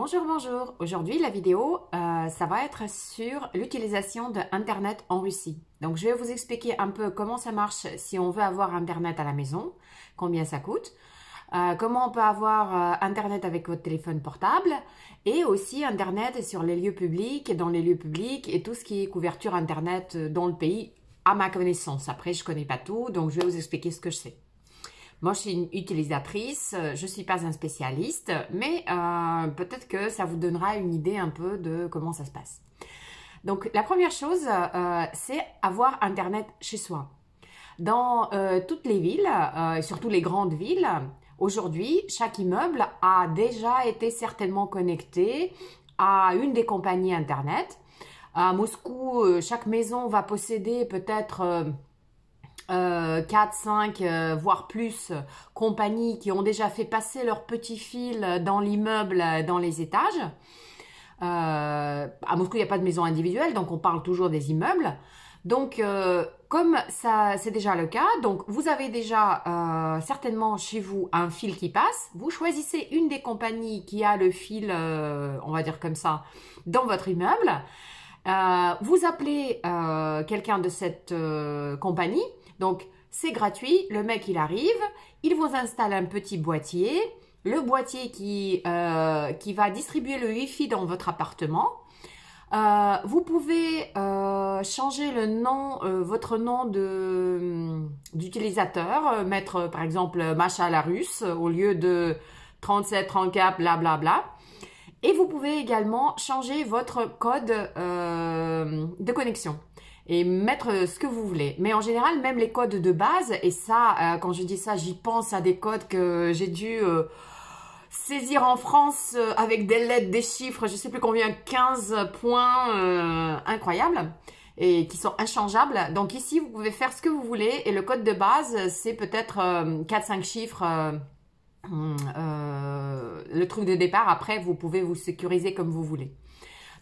Bonjour, bonjour. Aujourd'hui, la vidéo, euh, ça va être sur l'utilisation d'internet en Russie. Donc, je vais vous expliquer un peu comment ça marche si on veut avoir Internet à la maison, combien ça coûte, euh, comment on peut avoir euh, Internet avec votre téléphone portable et aussi Internet sur les lieux publics, et dans les lieux publics et tout ce qui est couverture Internet dans le pays, à ma connaissance. Après, je connais pas tout, donc je vais vous expliquer ce que je sais. Moi, je suis une utilisatrice, euh, je ne suis pas un spécialiste, mais euh, peut-être que ça vous donnera une idée un peu de comment ça se passe. Donc, la première chose, euh, c'est avoir Internet chez soi. Dans toutes les villes, surtout les grandes villes, aujourd'hui, chaque immeuble a déjà été certainement connecté à une des compagnies Internet. À Moscou, chaque maison va posséder peut-être euh, 4, 5, euh, voire plus euh, compagnies qui ont déjà fait passer leur petit fil euh, dans l'immeuble, dans les étages. à Moscou, il n'y a pas de maison individuelle, donc on parle toujours des immeubles. Donc, comme ça, c'est déjà le cas, donc vous avez déjà certainement chez vous un fil qui passe. Vous choisissez une des compagnies qui a le fil, on va dire comme ça, dans votre immeuble. vous appelez quelqu'un de cette compagnie donc, c'est gratuit, le mec il arrive, il vous installe un petit boîtier, le boîtier qui, euh, va distribuer le Wi-Fi dans votre appartement. Euh, vous pouvez euh, changer le nom, votre nom d'utilisateur, mettre par exemple Macha la russe au lieu de 37, bla blablabla. Bla. Et vous pouvez également changer votre code de connexion et mettre euh, ce que vous voulez. Mais en général, même les codes de base, et ça, euh, quand je dis ça, j'y pense à des codes que j'ai dû euh, saisir en France avec des lettres, des chiffres, je sais plus combien, 15 points incroyables et qui sont inchangeables. Donc ici, vous pouvez faire ce que vous voulez et le code de base, c'est peut-être 4-5 chiffres. le truc de départ, après vous pouvez vous sécuriser comme vous voulez.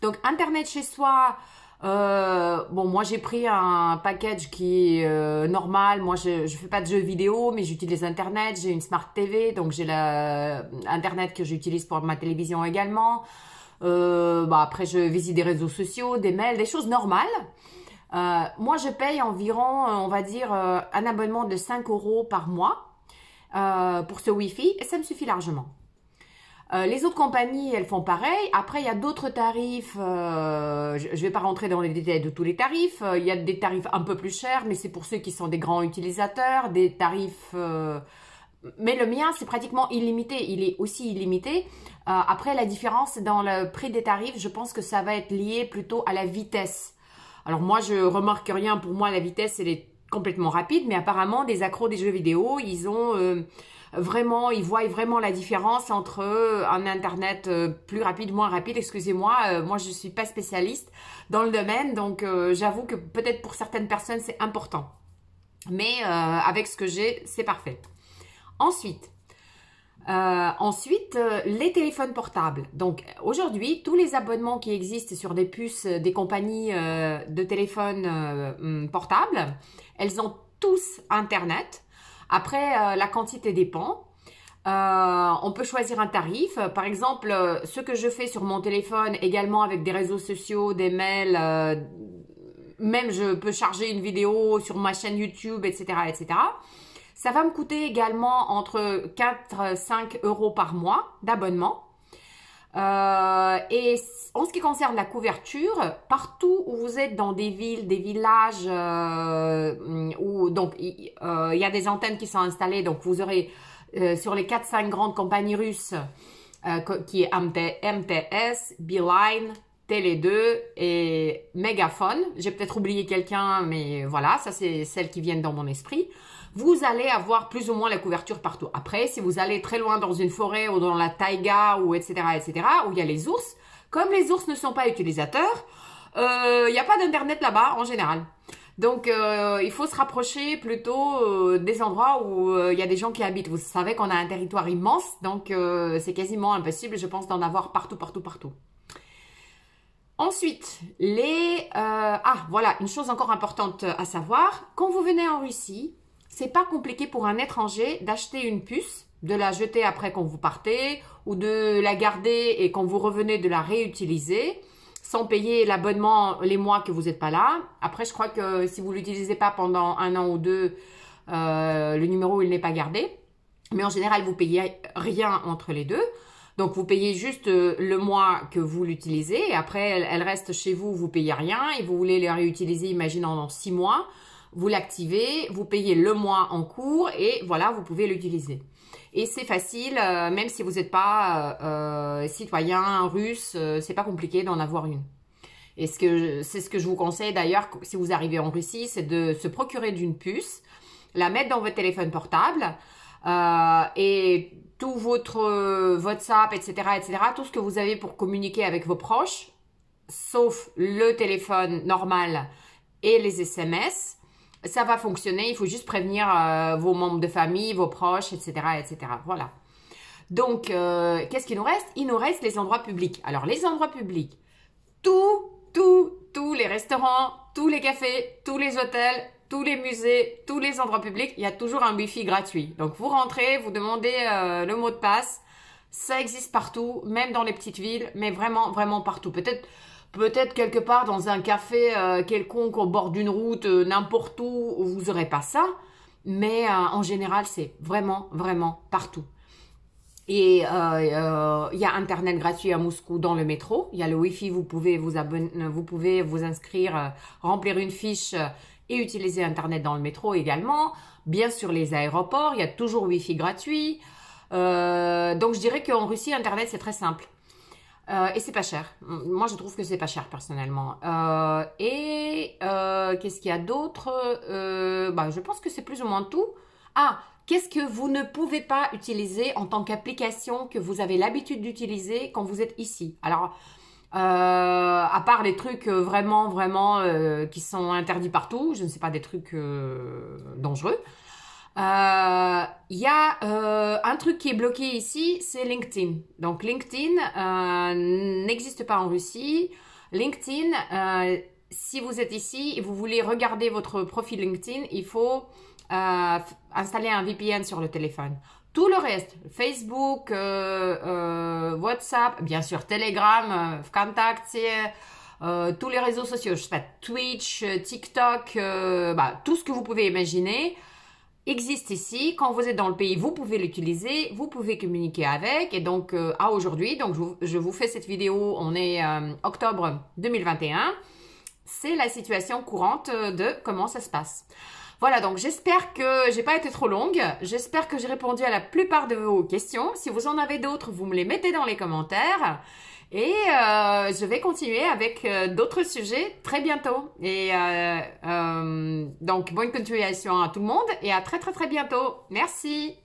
Donc Internet chez soi, euh, bon, moi j'ai pris un package qui est euh, normal. Moi je fais pas de jeux vidéo, mais j'utilise Internet. J'ai une Smart TV, donc j'ai euh, Internet que j'utilise pour ma télévision également. Euh, bah, après, je visite des réseaux sociaux, des mails, des choses normales. moi je paye environ, on va dire, un abonnement de 5 euros par mois pour ce Wi-Fi et ça me suffit largement. Euh, les autres compagnies, elles font pareil. Après, il y a d'autres tarifs. Euh, je ne vais pas rentrer dans les détails de tous les tarifs. Euh, il y a des tarifs un peu plus chers, mais c'est pour ceux qui sont des grands utilisateurs, des tarifs... mais le mien, c'est pratiquement illimité. Il est aussi illimité. après, la différence dans le prix des tarifs, je pense que ça va être lié plutôt à la vitesse. Alors moi, je remarque rien. Pour moi, la vitesse, elle est complètement rapide, mais apparemment, des accros des jeux vidéo, ils ont euh, vraiment, ils voient vraiment la différence entre euh, un Internet euh, plus rapide, moins rapide. Excusez-moi, moi, je suis pas spécialiste dans le domaine, donc j'avoue que peut-être pour certaines personnes, c'est important. Mais avec ce que j'ai, c'est parfait. Ensuite, euh, ensuite, euh, les téléphones portables. Donc aujourd'hui, tous les abonnements qui existent sur des puces euh, des compagnies de téléphones hum, portables, elles ont tous Internet. Après, la quantité dépend. on peut choisir un tarif. Par exemple, ce que je fais sur mon téléphone, également avec des réseaux sociaux, des mails, même je peux charger une vidéo sur ma chaîne YouTube, etc., etc. Ça va me coûter également entre 4-5 euros par mois d'abonnement. Euh, et en ce qui concerne la couverture, partout où vous êtes dans des villes, des villages, euh, où donc il y, euh, y, a des antennes qui sont installées, donc vous aurez sur les 4-5 grandes compagnies russes, qui est MTS, Beeline, Télé 2 et Mégaphone. J'ai peut-être oublié quelqu'un, mais voilà, ça c'est celles qui viennent dans mon esprit. Vous allez avoir plus ou moins la couverture partout. Après, si vous allez très loin dans une forêt ou dans la taïga ou etc., etc., où il y a les ours, comme les ours ne sont pas utilisateurs, euh, il n'y a pas d'internet là-bas en général. Donc, euh, il faut se rapprocher plutôt euh, des endroits où il y a des gens qui habitent. Vous savez qu'on a un territoire immense, donc c'est quasiment impossible, je pense, d'en avoir partout, partout, partout. Ensuite, les... Euh, ah, voilà, une chose encore importante euh, à savoir. Quand vous venez en Russie, c'est pas compliqué pour un étranger d'acheter une puce, de la jeter après quand vous partez, ou de la garder et quand vous revenez de la réutiliser, sans payer l'abonnement les mois que vous n'êtes pas là. Après, je crois que si vous l'utilisez pas pendant un an ou deux, euh, le numéro, il n'est pas gardé. Mais en général, vous payez rien entre les deux. Donc vous payez juste euh, le mois que vous l'utilisez. après, elle, reste chez vous, vous payez rien. Et vous voulez la réutiliser, imaginons, dans six mois. Vous l'activez, vous payez le mois en cours et voilà, vous pouvez l'utiliser. Et c'est facile, euh, même si vous n'êtes pas euh, euh citoyen russe, c'est pas compliqué d'en avoir une. Et c'est ce, ce que je vous conseille d'ailleurs, si vous arrivez en Russie, c'est de se procurer d'une puce, la mettre dans votre téléphone portable, euh, et tout votre euh, WhatsApp, etc., etc., tout ce que vous avez pour communiquer avec vos proches, sauf le téléphone normal et les SMS, ça va fonctionner. Il faut juste prévenir euh, vos membres de famille, vos proches, etc., etc. Voilà. Donc, qu'est-ce qu'il nous reste Il nous reste les endroits publics. Alors, les endroits publics, tout, tout, tous les restaurants, tous les cafés, tous les hôtels, tous les musées, tous les endroits publics, il y a toujours un Wi-Fi gratuit. Donc vous rentrez, vous demandez euh, le mot de passe. Ça existe partout, même dans les petites villes, mais vraiment, vraiment partout. Peut-être peut-être quelque part dans un café euh, quelconque au bord d'une route, euh, n'importe où, vous n'aurez pas ça. Mais en général, c'est vraiment, vraiment partout. Et il y a Internet gratuit à Moscou dans le métro. Il y a le Wi-Fi, vous pouvez vous, vous, pouvez vous inscrire, remplir une fiche et utiliser Internet dans le métro également. Bien sûr, les aéroports, il y a toujours Wi-Fi gratuit. Euh, donc, je dirais qu'en Russie, Internet, c'est très simple. Euh, et c'est pas cher. Moi, je trouve que c'est pas cher, personnellement. Euh, et qu'est-ce qu'il y a d'autre bah, Je pense que c'est plus ou moins tout. Ah, qu'est-ce que vous ne pouvez pas utiliser en tant qu'application que vous avez l'habitude d'utiliser quand vous êtes ici Alors, euh, à part les trucs euh, vraiment, vraiment euh, qui sont interdits partout, je ne sais pas, des trucs dangereux. Il y a un truc qui est bloqué ici, c'est LinkedIn. Donc LinkedIn n'existe pas en Russie. LinkedIn, si vous êtes ici et vous voulez regarder votre profil LinkedIn, il faut euh, installer un VPN sur le téléphone. Tout le reste, Facebook, euh, euh, WhatsApp, bien sûr Telegram, Vkontakte, tous les réseaux sociaux, Twitch, TikTok, bah, tout ce que vous pouvez imaginer existe ici. Quand vous êtes dans le pays, vous pouvez l'utiliser, vous pouvez communiquer avec. Et donc, à aujourd'hui, donc je vous, fais cette vidéo, on est octobre 2021. C'est la situation courante de comment ça se passe. Voilà, donc j'espère que j'ai pas été trop longue. J'espère que j'ai répondu à la plupart de vos questions. Si vous en avez d'autres, vous me les mettez dans les commentaires. Et euh, je vais continuer avec euh, d'autres sujets très bientôt. Et euh, donc, bonne continuation à tout le monde et à très très très bientôt. Merci.